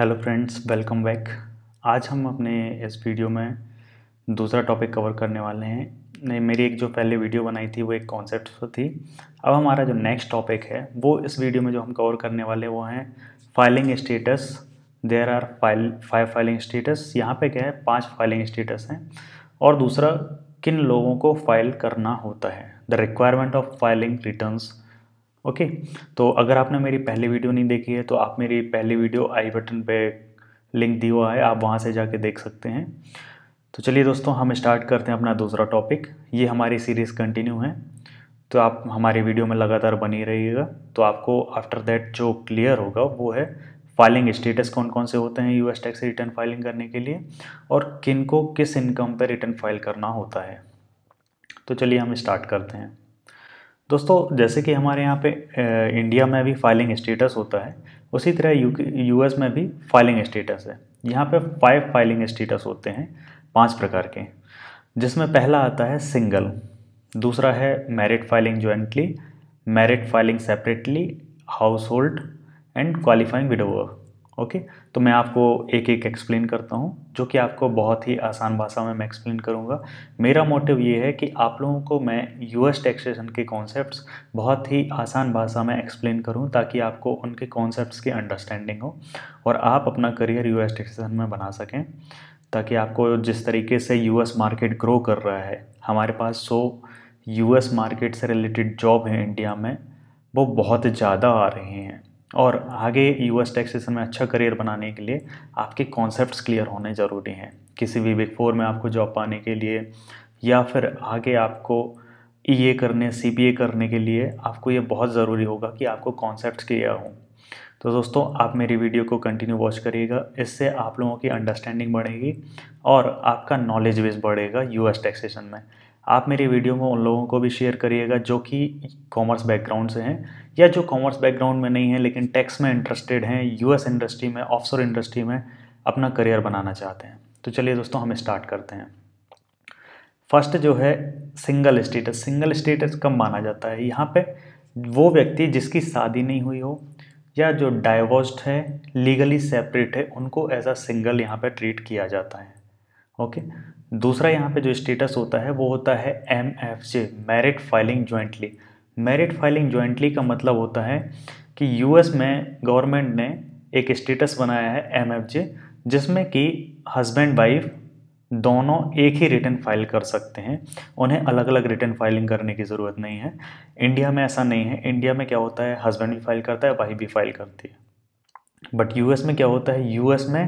hello friends welcome back आज हम अपने इस वीडियो में दूसरा टॉपिक कवर करने वाले हैं नहीं मेरी एक जो पहले वीडियो बनाई थी वो एक कॉन्सेप्ट तो थी अब हमारा जो नेक्स्ट टॉपिक है वो इस वीडियो में जो हम कवर करने वाले वो हैं filing status there are file five filing status यहाँ पे क्या है पांच फाइलिंग स्टेटस हैं और दूसरा किन लोगों को फाइल करना होता है the requirement of filing returns okay तो अगर आपने मेरी पहली वीडियो नहीं देखी है तो आप मेरी पहली वीडियो आई बटन पे लिंक दिया हुआ है आप वहाँ से जाके देख सकते हैं तो चलिए दोस्तों हम स्टार्ट करते हैं अपना दूसरा टॉपिक ये हमारी सीरीज़ कंटिन्यू है तो आप हमारी वीडियो में लगातार बनी रहिएगा तो आपको आफ्टर दैट जो क्लियर होगा वो है फाइलिंग स्टेटस कौन कौन से होते हैं यूएस टैक्स रिटर्न फाइलिंग करने के लिए और किन को किस इनकम पर रिटर्न फाइल करना होता है तो चलिए हम स्टार्ट करते हैं दोस्तों जैसे कि हमारे यहाँ पे इंडिया में भी फाइलिंग स्टेटस होता है उसी तरह एस में भी फाइलिंग स्टेटस है यहाँ पे फाइव फाइलिंग स्टेटस होते हैं पांच प्रकार के जिसमें पहला आता है सिंगल दूसरा है married filing jointly married filing separately household and qualifying widower okay तो मैं आपको एक एक एक्सप्लेन करता हूँ जो कि आपको बहुत ही आसान भाषा में मैं एक्सप्लेन करूँगा मेरा मोटिव ये है कि आप लोगों को मैं यूएस टैक्सेशन के कॉन्सेप्ट बहुत ही आसान भाषा में एक्सप्लेन करूँ ताकि आपको उनके कॉन्सेप्ट की अंडरस्टैंडिंग हो और आप अपना करियर एस टैक्सेशन में बना सकें ताकि आपको जिस तरीके से एस मार्केट ग्रो कर रहा है हमारे पास सो एस मार्केट से रिलेटेड जॉब हैं इंडिया में वो बहुत ज़्यादा आ रही हैं और आगे यू एस टैक्सेशन में अच्छा करियर बनाने के लिए आपके कॉन्सेप्ट्स क्लियर होने ज़रूरी हैं किसी भी बिग फोर में आपको जॉब पाने के लिए या फिर आगे आपको ई e ए करने सी बी ए करने के लिए आपको ये बहुत ज़रूरी होगा कि आपको कॉन्सेप्ट क्लियर हों तो दोस्तों आप मेरी वीडियो को कंटिन्यू वॉच करिएगा इससे आप लोगों की अंडरस्टैंडिंग बढ़ेगी और आपका नॉलेज बेस बढ़ेगा यू एस टैक्सेशन में आप मेरे वीडियो को उन लोगों को भी शेयर करिएगा जो कि कॉमर्स बैकग्राउंड से हैं या जो कॉमर्स बैकग्राउंड में नहीं है लेकिन टैक्स में इंटरेस्टेड हैं यूएस इंडस्ट्री में ऑफशोर इंडस्ट्री में अपना करियर बनाना चाहते हैं तो चलिए दोस्तों हम स्टार्ट करते हैं फर्स्ट जो है सिंगल स्टेटस सिंगल स्टेटस कम माना जाता है यहाँ पे वो व्यक्ति जिसकी शादी नहीं हुई हो या जो डाइवोर्स्ड है लीगली सेपरेट है उनको एज अ सिंगल यहाँ पे ट्रीट किया जाता है ओके दूसरा यहाँ पे जो स्टेटस होता है वो होता है M F J married filing jointly married filing jointly का मतलब होता है कि यूएस में गवर्नमेंट ने एक स्टेटस बनाया है एम एफ जे जिसमें कि हस्बैंड वाइफ दोनों एक ही रिटर्न फाइल कर सकते हैं उन्हें अलग अलग रिटर्न फाइलिंग करने की ज़रूरत नहीं है इंडिया में ऐसा नहीं है इंडिया में क्या होता है हस्बैंड भी फाइल करता है वाइफ भी फाइल करती है बट यूएस में क्या होता है यूएस में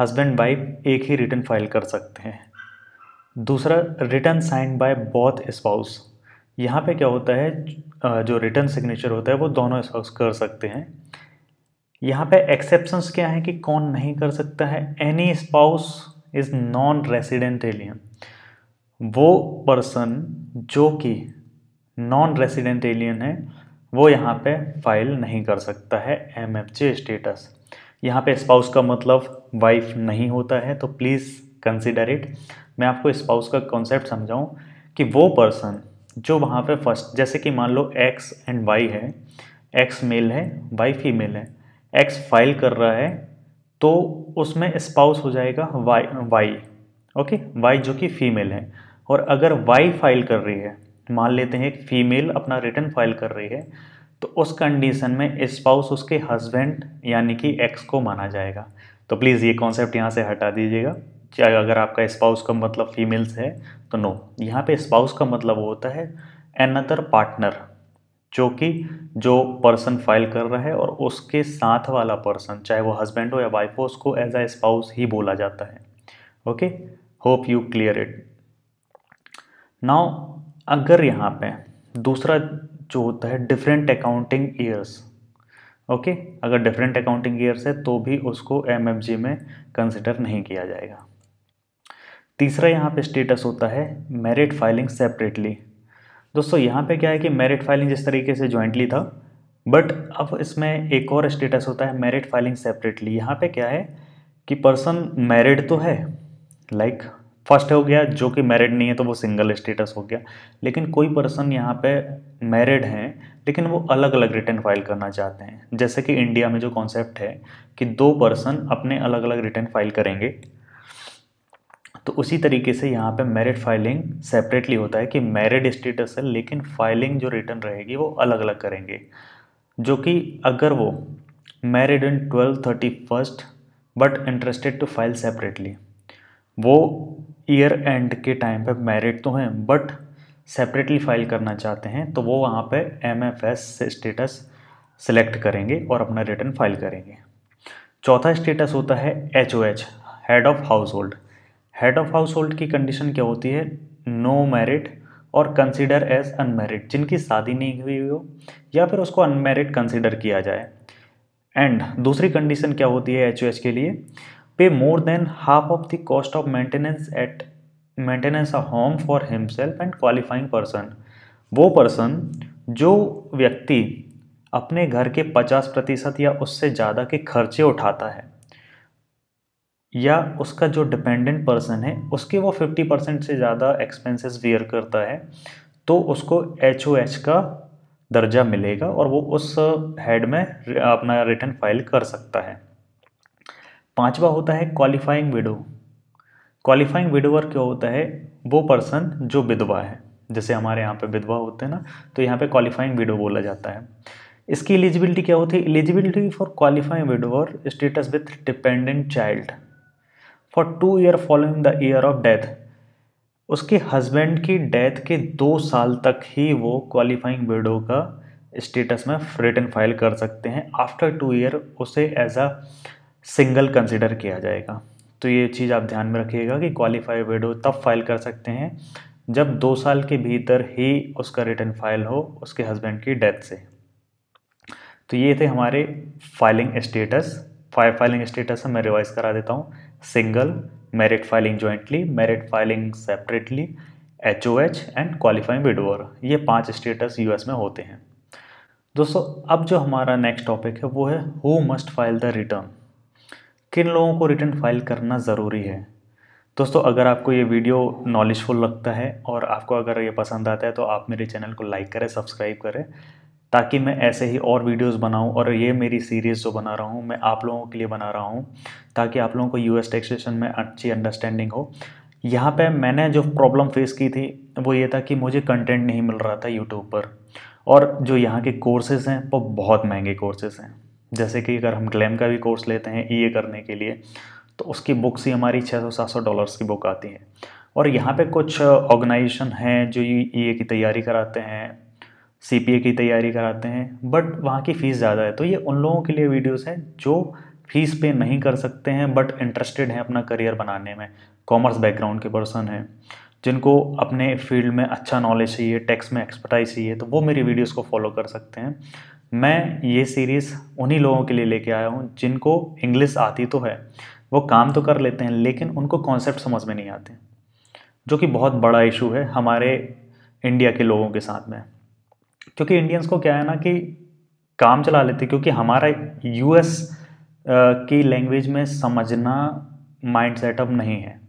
हस्बैंड वाइफ एक ही रिटर्न फाइल कर सकते हैं दूसरा return sign by both spouse यहाँ पे क्या होता है जो रिटर्न सिग्नेचर होता है वो दोनों स्पाउस कर सकते हैं यहाँ पे एक्सेप्शंस क्या है कि कौन नहीं कर सकता है any spouse is non resident alien वो पर्सन जो कि नॉन रेसिडेंट एलियन है वो यहाँ पे फाइल नहीं कर सकता है एम स्टेटस यहाँ पे स्पाउस का मतलब वाइफ नहीं होता है तो प्लीज़ कंसिडर इट मैं आपको स्पाउस का कॉन्सेप्ट समझाऊँ कि वो पर्सन जो वहाँ पे फर्स्ट जैसे कि मान लो एक्स एंड वाई है एक्स मेल है वाई फीमेल है एक्स फाइल कर रहा है तो उसमें स्पाउस हो जाएगा वाई वाई ओके वाई जो कि फीमेल है और अगर वाई फाइल कर रही है मान लेते हैं एक फीमेल अपना रिटर्न फाइल कर रही है तो उस कंडीशन में स्पाउस उसके हस्बैंड यानी कि एक्स को माना जाएगा तो प्लीज़ ये कॉन्सेप्ट यहाँ से हटा दीजिएगा चाहे अगर आपका स्पाउस का मतलब फीमेल्स है तो नो यहाँ पे स्पाउस का मतलब वो होता है एनदर पार्टनर जो कि जो पर्सन फाइल कर रहा है और उसके साथ वाला पर्सन चाहे वो हस्बैंड हो या वाइफ हो उसको एज आ स्पाउस ही बोला जाता है okay hope you clear it now अगर यहाँ पे दूसरा जो होता है डिफरेंट अकाउंटिंग ईयर्स ओके अगर डिफरेंट अकाउंटिंग ईयर्स है तो भी उसको एम में कंसिडर नहीं किया जाएगा तीसरा यहाँ पे स्टेटस होता है मेरिट फाइलिंग सेपरेटली दोस्तों यहाँ पे क्या है कि मेरिट फाइलिंग जिस तरीके से जॉइंटली था बट अब इसमें एक और स्टेटस होता है मेरिट फाइलिंग सेपरेटली यहाँ पे क्या है कि पर्सन मैरिड तो है लाइक like, फर्स्ट हो गया जो कि मैरिड नहीं है तो वो सिंगल स्टेटस हो गया लेकिन कोई पर्सन यहाँ पे मैरिड हैं लेकिन वो अलग अलग रिटर्न फाइल करना चाहते हैं जैसे कि इंडिया में जो कॉन्सेप्ट है कि दो पर्सन अपने अलग अलग रिटर्न फाइल करेंगे तो उसी तरीके से यहाँ पे मेरिट फाइलिंग सेपरेटली होता है कि मेरिट स्टेटस है लेकिन फाइलिंग जो रिटर्न रहेगी वो अलग अलग करेंगे जो कि अगर वो married in twelve thirty first but interested to file separately वो ईयर एंड के टाइम पे मैरिड तो हैं बट सेपरेटली फाइल करना चाहते हैं तो वो वहाँ पे M F S status select करेंगे और अपना रिटर्न फाइल करेंगे चौथा स्टेटस होता है H O H head of household head of household की कंडीशन क्या होती है नो मैरिड और कंसिडर एज अनमेरिड जिनकी शादी नहीं हुई हो या फिर उसको अनमेरिड कंसिडर किया जाए एंड दूसरी कंडीशन क्या होती है एच के लिए पे more than half of the cost of maintenance at maintenance a home for himself and qualifying person वो पर्सन जो व्यक्ति अपने घर के 50 प्रतिशत या उससे ज़्यादा के खर्चे उठाता है या उसका जो डिपेंडेंट पर्सन है उसके वो फिफ्टी परसेंट से ज़्यादा एक्सपेंसेस वेयर करता है तो उसको एच ओ एच का दर्जा मिलेगा और वो उस हेड में अपना रिटर्न फाइल कर सकता है पांचवा होता है क्वालिफाइंग विडो क्वालिफाइंग विडोवर क्या होता है वो पर्सन जो विधवा है जैसे हमारे यहाँ पे विधवा होते हैं ना तो यहाँ पे क्वालिफाइंग विडो बोला जाता है इसकी एलिजिबिलिटी क्या होती है eligibility for qualifying widower status with dependent child for two year following the year of death उसके हस्बैंड की डेथ के दो साल तक ही वो क्वालिफाइंग विडो का स्टेटस में रिटर्न फाइल कर सकते हैं आफ्टर टू ईयर उसे एज अ सिंगल कंसिडर किया जाएगा तो ये चीज़ आप ध्यान में रखिएगा कि क्वालिफाई विडो तब फाइल कर सकते हैं जब दो साल के भीतर ही उसका रिटर्न फाइल हो उसके हस्बैंड की डेथ से तो ये थे हमारे फाइलिंग स्टेटस फाइलिंग स्टेटस मैं रिवाइज करा देता हूँ single married filing jointly married filing separately H O H and qualifying widower ये पांच स्टेटस एस में होते हैं दोस्तों अब जो हमारा नेक्स्ट टॉपिक है वो है who must file the return किन लोगों को रिटर्न फाइल करना ज़रूरी है दोस्तों अगर आपको ये वीडियो नॉलेजफुल लगता है और आपको अगर ये पसंद आता है तो आप मेरे चैनल को लाइक करें सब्सक्राइब करें ताकि मैं ऐसे ही और वीडियोस बनाऊं और ये मेरी सीरीज़ जो बना रहा हूँ मैं आप लोगों के लिए बना रहा हूँ ताकि आप लोगों को यूएस टैक्सेशन में अच्छी अंडरस्टैंडिंग हो यहाँ पे मैंने जो प्रॉब्लम फेस की थी वो ये था कि मुझे कंटेंट नहीं मिल रहा था यूट्यूब पर और जो यहाँ के कोर्सेज़ हैं वो बहुत महंगे कोर्सेज़ हैं जैसे कि अगर हम ग्लैम का भी कोर्स लेते हैं ई e करने के लिए तो उसकी बुक्स ही हमारी छः सौ डॉलर्स की बुक आती है और यहाँ पे कुछ ऑर्गेनाइजेशन हैं जो ये e की तैयारी कराते हैं सी की तैयारी कराते हैं बट वहाँ की फ़ीस ज़्यादा है तो ये उन लोगों के लिए वीडियोस हैं जो फीस पे नहीं कर सकते हैं बट इंटरेस्टेड हैं अपना करियर बनाने में कॉमर्स बैकग्राउंड के पर्सन हैं जिनको अपने फील्ड में अच्छा नॉलेज चाहिए टेक्स में एक्सपर्टाइज चाहिए तो वो मेरी वीडियोस को फॉलो कर सकते हैं मैं ये सीरीज़ उन्हीं लोगों के लिए लेके आया हूँ जिनको इंग्लिश आती तो है वो काम तो कर लेते हैं लेकिन उनको कॉन्सेप्ट समझ में नहीं आते जो कि बहुत बड़ा इशू है हमारे इंडिया के लोगों के साथ में क्योंकि इंडियंस को क्या है ना कि काम चला लेते क्योंकि हमारा यूएस की लैंग्वेज में समझना माइंड सेटअप नहीं है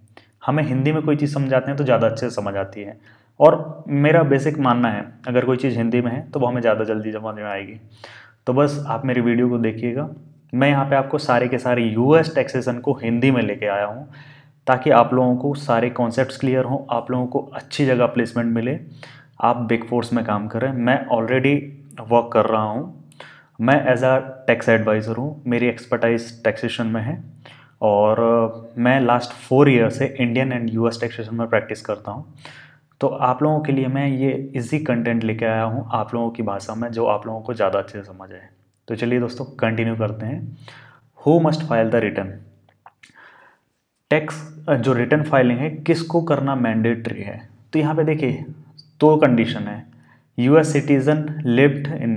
हमें हिंदी में कोई चीज़ समझाते हैं तो ज़्यादा अच्छे से समझ आती है और मेरा बेसिक मानना है अगर कोई चीज़ हिंदी में है तो वो हमें ज़्यादा जल्दी समझ में आएगी तो बस आप मेरी वीडियो को देखिएगा मैं यहाँ पे आपको सारे के सारे यूएस टैक्सेशन को हिंदी में लेके आया हूँ ताकि आप लोगों को सारे कॉन्सेप्ट्स क्लियर हों आप लोगों को अच्छी जगह प्लेसमेंट मिले आप बिग फोर्स में काम कर रहे हैं मैं ऑलरेडी वर्क कर रहा हूँ मैं एज आ टैक्स एडवाइज़र हूँ मेरी एक्सपर्टाइज टैक्सेशन में है और uh, मैं लास्ट फोर ईयर से इंडियन एंड यूएस टैक्सेशन में प्रैक्टिस करता हूँ तो आप लोगों के लिए मैं ये इजी कंटेंट लेके आया हूँ आप लोगों की भाषा में जो आप लोगों को ज़्यादा अच्छे से समझ आए तो चलिए दोस्तों कंटिन्यू करते हैं who must file the return tax जो रिटर्न फाइलिंग है किसको करना मैंडेटरी है तो यहाँ पे देखिए दो कंडीशन है यूएस सिटीजन लिव्ड इन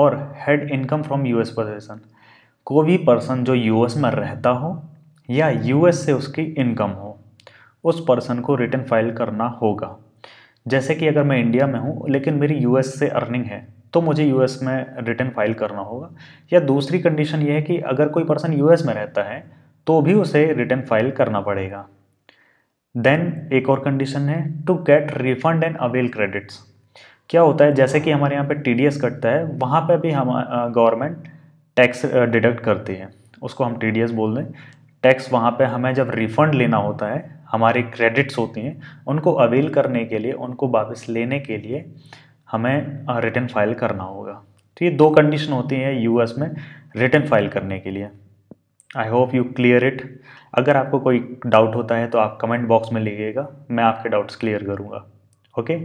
और had income from US possession कोई भी पर्सन जो यूएस में रहता हो या यूएस से उसकी इनकम हो उस पर्सन को रिटर्न फाइल करना होगा जैसे कि अगर मैं इंडिया में हूँ लेकिन मेरी यूएस से अर्निंग है तो मुझे यूएस में रिटर्न फाइल करना होगा या दूसरी कंडीशन ये है कि अगर कोई पर्सन यूएस में रहता है तो भी उसे रिटर्न फाइल करना पड़ेगा देन एक और कंडीशन है to get refund and avail credits क्या होता है जैसे कि हमारे यहाँ पे टी कटता है वहाँ पे भी हम गवर्नमेंट टैक्स डिडक्ट करती है उसको हम टी बोल दें टैक्स वहाँ पे हमें जब रिफंड लेना होता है हमारी क्रेडिट्स होती हैं उनको अवेल करने के लिए उनको वापस लेने के लिए हमें रिटर्न फाइल करना होगा तो ये दो कंडीशन होती हैं यूएस में रिटर्न फाइल करने के लिए I hope you clear it अगर आपको कोई डाउट होता है तो आप कमेंट बॉक्स में लिखिएगा मैं आपके डाउट्स क्लियर करूँगा ओके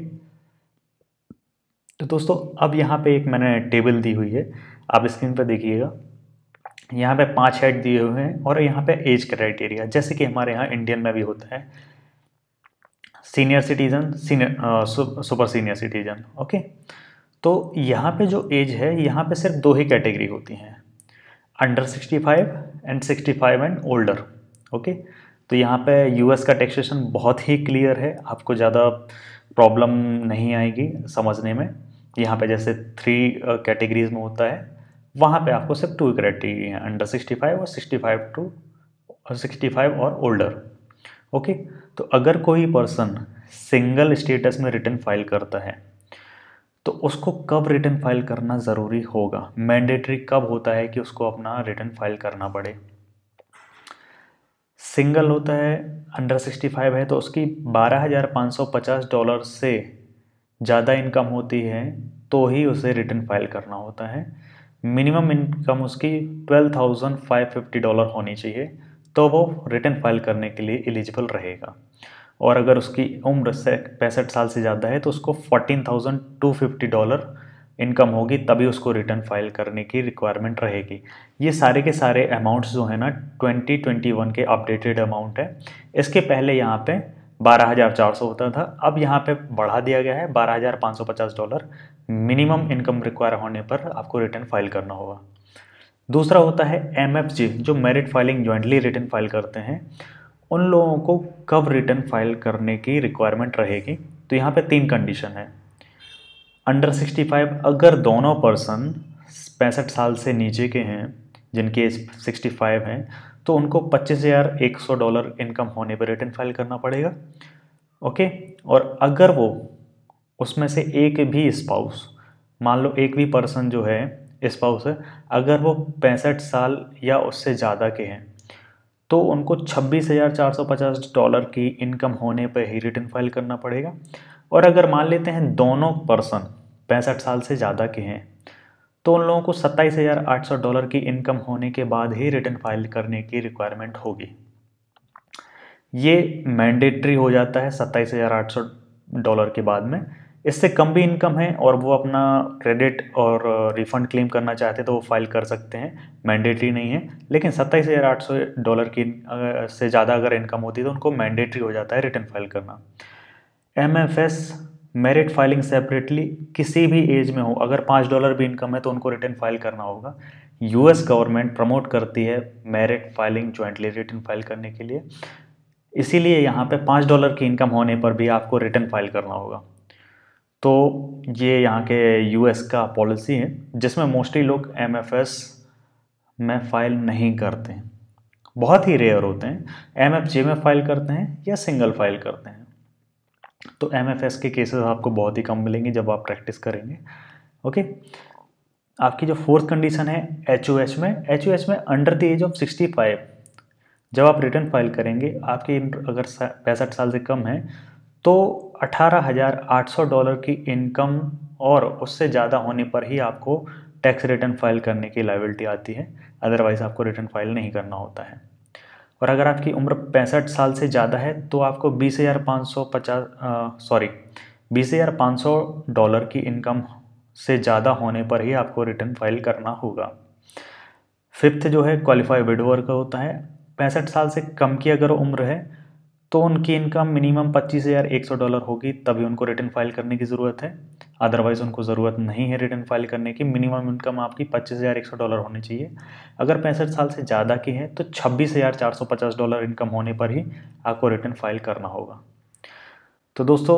तो दोस्तों अब यहाँ पे एक मैंने टेबल दी हुई है आप स्क्रीन पर देखिएगा यहाँ पे पांच हेड दिए हुए हैं और यहाँ पे एज क्राइटेरिया जैसे कि हमारे यहाँ इंडियन में भी होता है senior citizen senior super senior citizen okay तो यहाँ पे जो एज है यहाँ पे सिर्फ दो ही कैटेगरी होती हैं under 65 and 65 and older okay तो यहाँ पे यूएस का टैक्सेशन बहुत ही क्लियर है आपको ज़्यादा प्रॉब्लम नहीं आएगी समझने में यहाँ पे जैसे थ्री कैटेगरीज uh, में होता है वहाँ पे आपको सिर्फ टू कैटेगरी हैं अंडर 65 और 65 टू और 65 और ओल्डर ओके तो अगर कोई पर्सन सिंगल स्टेटस में रिटर्न फाइल करता है तो उसको कब रिटर्न फाइल करना ज़रूरी होगा मैंडेटरी कब होता है कि उसको अपना रिटर्न फाइल करना पड़े सिंगल होता है अंडर सिक्सटी फाइव है तो उसकी बारह हज़ार पाँच सौ पचास डॉलर से ज़्यादा इनकम होती है तो ही उसे रिटर्न फाइल करना होता है मिनिमम इनकम उसकी twelve thousand five fifty dollar होनी चाहिए तो वो रिटर्न फाइल करने के लिए एलिजिबल रहेगा और अगर उसकी उम्र से पैंसठ साल से ज़्यादा है तो उसको fourteen thousand two fifty dollar income होगी तभी उसको रिटर्न फाइल करने की रिक्वायरमेंट रहेगी ये सारे के सारे अमाउंट्स जो है ना 2021 के अपडेटेड अमाउंट है इसके पहले यहाँ पे 12,400 होता था अब यहाँ पे बढ़ा दिया गया है 12,550 डॉलर मिनिमम इनकम रिक्वायर होने पर आपको रिटर्न फाइल करना होगा दूसरा होता है एम जो married filing jointly return file करते हैं उन लोगों को कब रिटर्न फाइल करने की रिक्वायरमेंट रहेगी तो यहाँ पे तीन कंडीशन है अंडर 65 अगर दोनों पर्सन पैंसठ साल से नीचे के हैं जिनके एज 65 हैं तो उनको पच्चीस हज़ार एक सौ डॉलर इनकम होने पर रिटर्न फाइल करना पड़ेगा ओके और अगर वो उसमें से एक भी स्पाउस मान लो एक भी पर्सन जो है स्पाउस है अगर वो पैंसठ साल या उससे ज़्यादा के हैं तो उनको छब्बीस हज़ार चार सौ पचास डॉलर की इनकम होने पर ही रिटर्न फाइल करना पड़ेगा और अगर मान लेते हैं दोनों पर्सन पैंसठ साल से ज़्यादा के हैं तो उन लोगों को सत्ताईस हज़ार आठ सौ डॉलर की इनकम होने के बाद ही रिटर्न फाइल करने की रिक्वायरमेंट होगी ये मैंडेटरी हो जाता है सत्ताईस हज़ार आठ सौ डॉलर के बाद में इससे कम भी इनकम है और वो अपना क्रेडिट और रिफंड क्लेम करना चाहते हैं तो वो फाइल कर सकते हैं मैंडेटरी नहीं है लेकिन सत्ताईस हज़ार आठ सौ डॉलर की से ज़्यादा अगर इनकम होती है तो उनको मैंडेटरी हो जाता है रिटर्न फाइल करना M F S married filing separately किसी भी एज में हो अगर पाँच डॉलर भी इनकम है तो उनको रिटर्न फाइल करना होगा यू एस गवर्नमेंट प्रमोट करती है married filing jointly return file करने के लिए इसीलिए यहाँ पे पाँच डॉलर की इनकम होने पर भी आपको रिटर्न फाइल करना होगा तो ये यहाँ के यूएस का पॉलिसी है जिसमें मोस्टली लोग एमएफएस में फ़ाइल नहीं करते हैं बहुत ही रेयर होते हैं एम में फाइल करते हैं या सिंगल फाइल करते हैं तो एम के केसेस आपको बहुत ही कम मिलेंगे जब आप प्रैक्टिस करेंगे ओके आपकी जो फोर्थ कंडीशन है एच में एच में under the age of five जब आप रिटर्न फाइल करेंगे आपकी अगर पैंसठ साल से कम है तो 18,800 डॉलर की इनकम और उससे ज़्यादा होने पर ही आपको टैक्स रिटर्न फाइल करने की लाइबिलिटी आती है अदरवाइज़ आपको रिटर्न फाइल नहीं करना होता है और अगर आपकी उम्र पैंसठ साल से ज़्यादा है तो आपको बीस हज़ार पाँच सौ पचास सॉरी बीस हज़ार पाँच सौ डॉलर की इनकम से ज़्यादा होने पर ही आपको रिटर्न फाइल करना होगा फिफ्थ जो है क्वालिफाइड विडोवर का होता है पैंसठ साल से कम की अगर उम्र है तो उनकी इनकम मिनिमम पच्चीस हज़ार एक सौ डॉलर होगी तभी उनको रिटर्न फाइल करने की ज़रूरत है अदरवाइज़ उनको ज़रूरत नहीं है रिटर्न फाइल करने की मिनिमम इनकम आपकी पच्चीस हज़ार एक सौ डॉलर होनी चाहिए अगर पैंसठ साल से ज़्यादा की है तो छब्बीस हज़ार चार सौ पचास डॉलर इनकम होने पर ही आपको रिटर्न फाइल करना होगा तो दोस्तों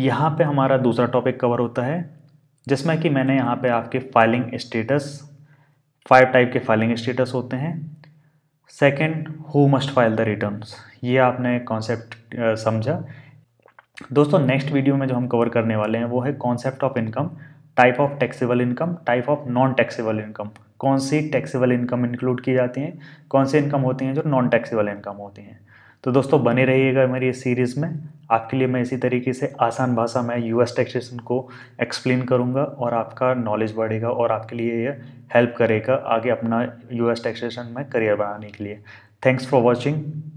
यहाँ पर हमारा दूसरा टॉपिक कवर होता है जिसमें कि मैंने यहाँ पर आपके फाइलिंग स्टेटस फाइव टाइप के फाइलिंग स्टेटस होते हैं second who must file the return ये आपने कॉन्सेप्ट समझा दोस्तों नेक्स्ट वीडियो में जो हम कवर करने वाले हैं वो है concept of income type of taxable income type of non taxable income कौन सी टैक्सेबल इनकम इंक्लूड की जाती हैं कौन सी इनकम होती हैं जो नॉन टैक्सेबल इनकम होती हैं तो दोस्तों बने रहिएगा मेरी इस सीरीज़ में आपके लिए मैं इसी तरीके से आसान भाषा में यू एस टैक्सेशन को एक्सप्लेन करूँगा और आपका नॉलेज बढ़ेगा और आपके लिए ये हेल्प करेगा आगे अपना यू एस टैक्सेशन में करियर बनाने के लिए थैंक्स फॉर वॉचिंग